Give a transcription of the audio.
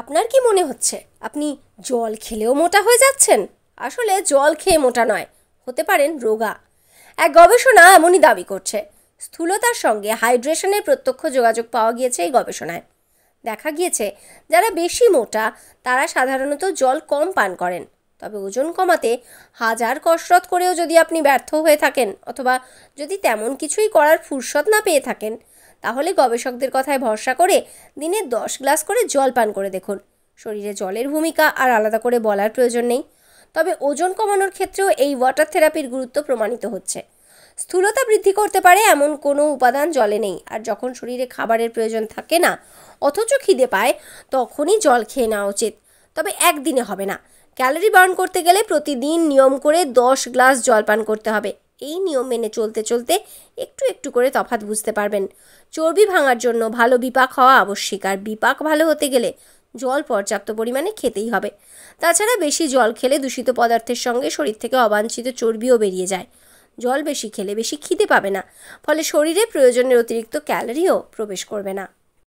আপনার কি মনে হচ্ছে আপনি জল খেলেও মোটা হয়ে যাচ্ছেন আসলে জল খেয়ে মোটা নয় হতে পারেন রোগা এক গবেষণা এমনই দাবি করছে স্থূলতার সঙ্গে হাইড্রেশনের প্রত্যক্ষ যোগাযোগ পাওয়া গিয়েছে এই গবেষণায় দেখা গিয়েছে যারা বেশি মোটা তারা সাধারণত জল কম পান করেন তবে ওজন কমাতে হাজার কসরত করেও যদি আপনি ব্যর্থ হয়ে থাকেন অথবা যদি তেমন কিছুই করার ফুরসত না পেয়ে থাকেন তাহলে গবেষকদের কথায় ভরসা করে দিনে দশ গ্লাস করে জল পান করে দেখুন শরীরে জলের ভূমিকা আর আলাদা করে বলার প্রয়োজন নেই তবে ওজন কমানোর ক্ষেত্রেও এই ওয়াটার থেরাপির গুরুত্ব প্রমাণিত হচ্ছে স্থূলতা বৃদ্ধি করতে পারে এমন কোনো উপাদান জলে নেই আর যখন শরীরে খাবারের প্রয়োজন থাকে না অথচ খিদে পায় তখনই জল খেয়ে নেওয়া উচিত তবে একদিনে হবে না ক্যালোরি বার্ন করতে গেলে প্রতিদিন নিয়ম করে দশ গ্লাস জল পান করতে হবে এই নিয়ম মেনে চলতে চলতে একটু একটু করে তফাত বুঝতে পারবেন চর্বি ভাঙার জন্য ভালো বিপাক হওয়া আবশ্যিক আর বিপাক ভালো হতে গেলে জল পর্যাপ্ত পরিমাণে খেতেই হবে তাছাড়া বেশি জল খেলে দূষিত পদার্থের সঙ্গে শরীর থেকে অবাঞ্ছিত চর্বিও বেরিয়ে যায় জল বেশি খেলে বেশি খিদে পাবে না ফলে শরীরে প্রয়োজনের অতিরিক্ত ক্যালোরিও প্রবেশ করবে না